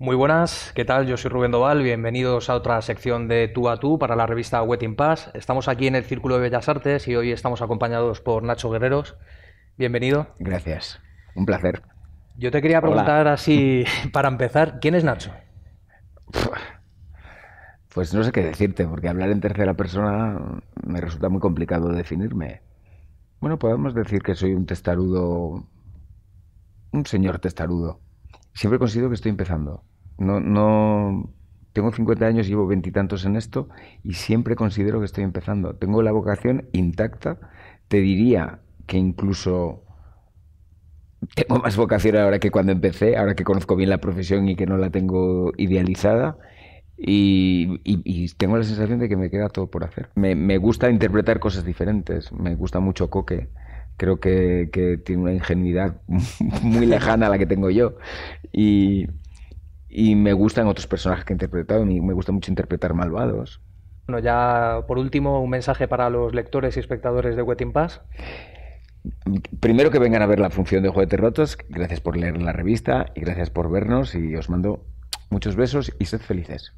Muy buenas, ¿qué tal? Yo soy Rubén Doval, bienvenidos a otra sección de Tú a Tú para la revista Wetting Pass. Estamos aquí en el Círculo de Bellas Artes y hoy estamos acompañados por Nacho Guerreros. Bienvenido. Gracias, un placer. Yo te quería preguntar así, para empezar, ¿quién es Nacho? Pues no sé qué decirte, porque hablar en tercera persona me resulta muy complicado definirme. Bueno, podemos decir que soy un testarudo, un señor testarudo siempre considero que estoy empezando. No, no, tengo 50 años, llevo veintitantos en esto y siempre considero que estoy empezando. Tengo la vocación intacta. Te diría que incluso tengo más vocación ahora que cuando empecé, ahora que conozco bien la profesión y que no la tengo idealizada. Y, tengo la sensación de que me queda todo por hacer. Me, me gusta interpretar cosas diferentes, me gusta mucho Coque creo que, tiene una ingenuidad muy lejana a la que tengo yo. Y, me gustan otros personajes que he interpretado, y me gusta mucho interpretar malvados. Bueno, ya por último, un mensaje para los lectores y espectadores de in Pass. Primero que vengan a ver la función de Juguetes Rotos, gracias por leer la revista y gracias por vernos y os mando muchos besos y sed felices.